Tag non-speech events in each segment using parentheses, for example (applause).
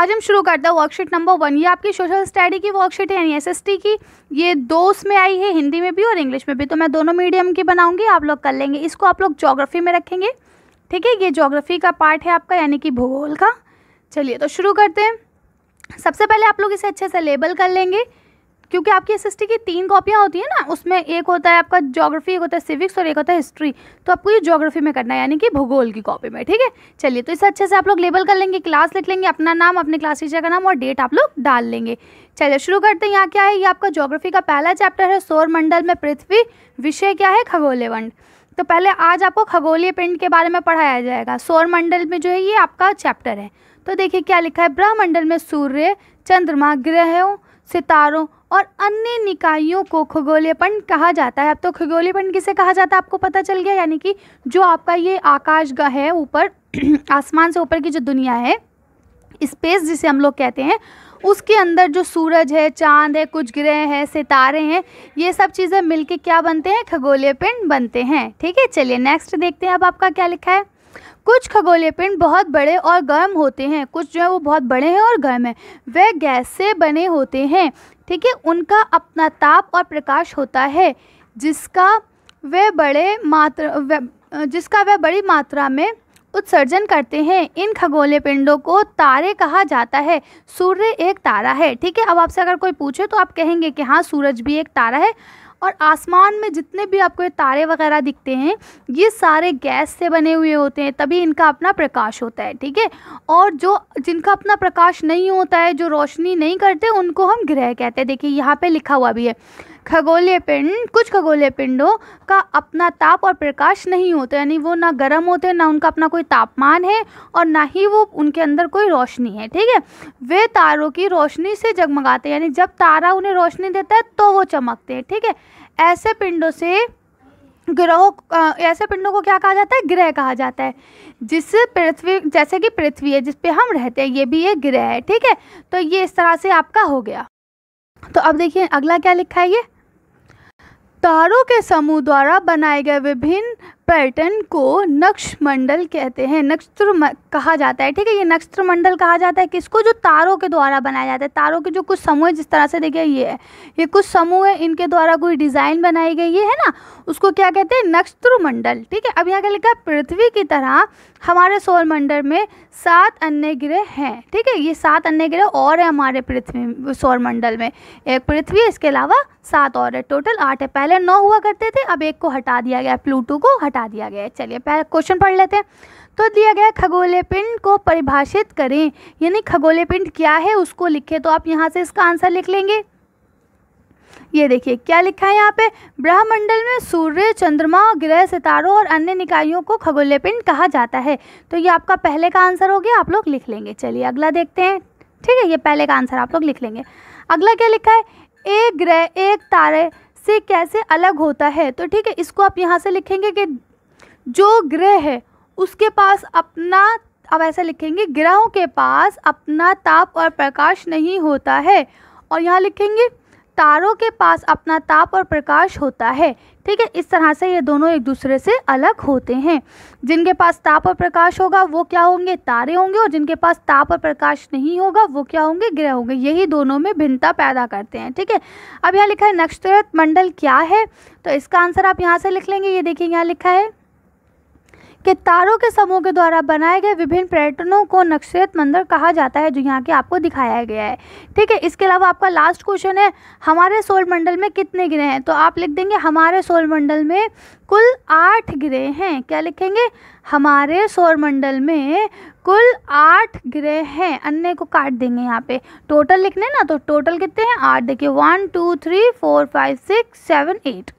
आज हम शुरू करते हैं वर्कशीट नंबर वन ये आपकी सोशल स्टडी की वर्कशीट है यानी एस की ये दो उसमें आई है हिंदी में भी और इंग्लिश में भी तो मैं दोनों मीडियम की बनाऊंगी आप लोग कर लेंगे इसको आप लोग जोग्राफी में रखेंगे ठीक है ये जोग्राफी का पार्ट है आपका यानी कि भूगोल का चलिए तो शुरू करते हैं सबसे पहले आप लोग इसे अच्छे से लेबल कर लेंगे क्योंकि आपकी एस की तीन कॉपियाँ होती हैं ना उसमें एक होता है आपका जोग्राफी एक होता है सिविक्स और एक होता है हिस्ट्री तो आपको ये जोग्राफी में करना है यानी कि भूगोल की कॉपी में ठीक है चलिए तो इसे अच्छे से आप लोग लेबल कर लेंगे क्लास लिख लेंगे अपना नाम अपने क्लास टीचर का नाम और डेट आप लोग डाल लेंगे चलिए शुरू करते हैं यहाँ क्या है ये आपका जोग्राफी का पहला चैप्टर है सौर मंडल में पृथ्वी विषय क्या है खगोले वंड तो पहले आज आपको खगोलीय पिंड के बारे में पढ़ाया जाएगा सौर मंडल में जो है ये आपका चैप्टर है तो देखिए क्या लिखा है ब्रह्मंडल में सूर्य चंद्रमा ग्रहों सितारों और अन्य निकायों को खगोलेपन कहा जाता है अब तो खगोलेपन किसे कहा जाता है आपको पता चल गया यानी कि जो आपका ये आकाशगाह है ऊपर (clears throat) आसमान से ऊपर की जो दुनिया है स्पेस जिसे हम लोग कहते हैं उसके अंदर जो सूरज है चांद है कुछ ग्रह हैं सितारे हैं ये सब चीज़ें मिलके क्या बनते हैं खगोलीय पिंड बनते हैं ठीक है चलिए नेक्स्ट देखते हैं अब आपका क्या लिखा है कुछ खगोलीय पिंड बहुत बड़े और गर्म होते हैं कुछ जो है वो बहुत बड़े हैं और गर्म हैं वे गैस से बने होते हैं ठीक है उनका अपना ताप और प्रकाश होता है जिसका वे बड़े मात्रा जिसका वह बड़ी मात्रा में उत्सर्जन करते हैं इन खगोले पिंडों को तारे कहा जाता है सूर्य एक तारा है ठीक है अब आपसे अगर कोई पूछे तो आप कहेंगे कि हाँ सूरज भी एक तारा है और आसमान में जितने भी आपको ये तारे वगैरह दिखते हैं ये सारे गैस से बने हुए होते हैं तभी इनका अपना प्रकाश होता है ठीक है और जो जिनका अपना प्रकाश नहीं होता है जो रोशनी नहीं करते उनको हम ग्रह कहते हैं देखिए यहाँ पर लिखा हुआ भी है खगोलीय पिंड कुछ खगोलीय पिंडों का अपना ताप और प्रकाश नहीं होता यानी वो ना गर्म होते हैं ना उनका अपना कोई तापमान है और ना ही वो उनके अंदर कोई रोशनी है ठीक है वे तारों की रोशनी से जगमगाते हैं यानी जब तारा उन्हें रोशनी देता है तो वो चमकते हैं ठीक है ऐसे पिंडों से ग्रहों ऐसे पिंडों को क्या कहा जाता है ग्रह कहा जाता है जिस पृथ्वी जैसे कि पृथ्वी है जिस पे हम रहते हैं ये भी एक ग्रह है ठीक है तो ये इस तरह से आपका हो गया तो अब देखिए अगला क्या लिखा है ये तारों के समूह द्वारा बनाए गए विभिन्न पैटर्न को नक्षमंडल कहते हैं नक्षत्र कहा जाता है ठीक है ये नक्षत्रमंडल कहा जाता है किसको जो तारों के द्वारा बनाया जाता है तारों के जो कुछ समूह है जिस तरह से देखिए ये है ये कुछ समूह है इनके द्वारा कोई डिज़ाइन बनाई गई है ना उसको क्या कहते हैं नक्षत्रमंडल ठीक है अब यहाँ क्या लिखा है पृथ्वी की तरह हमारे सौरमंडल में सात अन्य ग्रह हैं ठीक है ये सात अन्य ग्रह और है हमारे पृथ्वी सौरमंडल में एक पृथ्वी इसके अलावा सात और है टोटल आठ है पहले नौ हुआ करते थे अब एक को हटा दिया गया प्लूटो को हटा बता दिया गया है चलिए पहले क्वेश्चन पढ़ लेते हैं तो दिया गया खगोले पिंड को परिभाषित करें यानी खगोले पिंड क्या है उसको लिखे तो आप यहाँ से इसका आंसर लिख लेंगे ये देखिए क्या लिखा है यहाँ पे ब्रह्मंडल में सूर्य चंद्रमा ग्रह सितारों और अन्य निकायों को खगोले पिंड कहा जाता है तो ये आपका पहले का आंसर हो गया आप लोग लिख लेंगे चलिए अगला देखते हैं ठीक है ये पहले का आंसर आप लोग लिख लेंगे अगला क्या लिखा है एक ग्रह एक तारे से कैसे अलग होता है तो ठीक है इसको आप यहाँ से लिखेंगे कि जो ग्रह है उसके पास अपना अब ऐसा लिखेंगे ग्रहों के पास अपना ताप और प्रकाश नहीं होता है और यहाँ लिखेंगे तारों के पास अपना ताप और प्रकाश होता है ठीक है इस तरह से ये दोनों एक दूसरे से अलग होते हैं जिनके पास ताप और प्रकाश होगा वो क्या होंगे तारे होंगे और जिनके पास ताप और प्रकाश नहीं होगा वो क्या होंगे ग्रह होंगे यही दोनों में भिन्नता पैदा करते हैं ठीक है अब यहाँ लिखा है नक्षत्र मंडल क्या है तो इसका आंसर आप यहाँ से लिख लेंगे ये देखिए यहाँ लिखा है के तारों के समूह के द्वारा बनाए गए विभिन्न पर्यटनों को नक्षत्र मंदिर कहा जाता है जो यहाँ के आपको दिखाया गया है ठीक है इसके अलावा आपका लास्ट क्वेश्चन है हमारे सोल मंडल में कितने ग्रह हैं तो आप लिख देंगे हमारे सोल मंडल में कुल आठ ग्रह हैं क्या लिखेंगे हमारे मंडल में कुल आठ ग्रह हैं अन्य को काट देंगे यहाँ पे टोटल लिखने ना तो टोटल कितने हैं आठ देखिए one two three four five six seven eight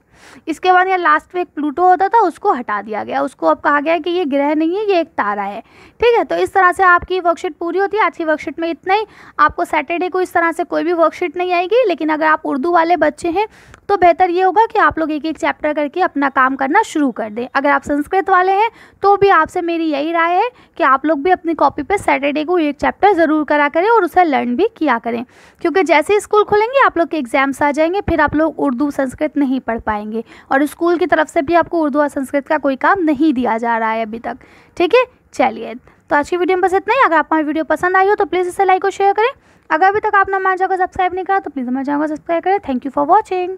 इसके बाद यहाँ लास्ट में एक प्लूटो होता था उसको हटा दिया गया उसको अब कहा गया कि ये ग्रह नहीं है ये एक तारा है ठीक है तो इस तरह से आपकी वर्कशीट पूरी होती है आज की वर्कशीट में इतना ही आपको सैटरडे को इस तरह से कोई भी वर्कशीट नहीं आएगी लेकिन अगर आप उर्दू वाले बच्चे हैं तो बेहतर ये होगा कि आप लोग एक एक चैप्टर करके अपना काम करना शुरू कर दें अगर आप संस्कृत वाले हैं तो भी आपसे मेरी यही राय है कि आप लोग भी अपनी कॉपी पर सैटरडे को एक चैप्टर ज़रूर करा करें और उसे लर्न भी किया करें क्योंकि जैसे स्कूल खुलेंगे आप लोग के एग्ज़ाम्स आ जाएंगे फिर आप लोग उर्दू संस्कृत नहीं पढ़ पाएंगे और स्कूल की तरफ से भी आपको उर्दू और संस्कृत का कोई काम नहीं दिया जा रहा है अभी तक ठीक है चलिए तो आज की वीडियो में बस इतना ही अगर आपको हमारी वीडियो पसंद आई हो तो प्लीज़ इसे लाइक और शेयर करें अगर अभी तक आपने हमारे चैनल को सब्सक्राइब नहीं करा तो प्लीज़ हमारे चैनल को सब्सक्राइब करें थैंक यू फॉर वॉचिंग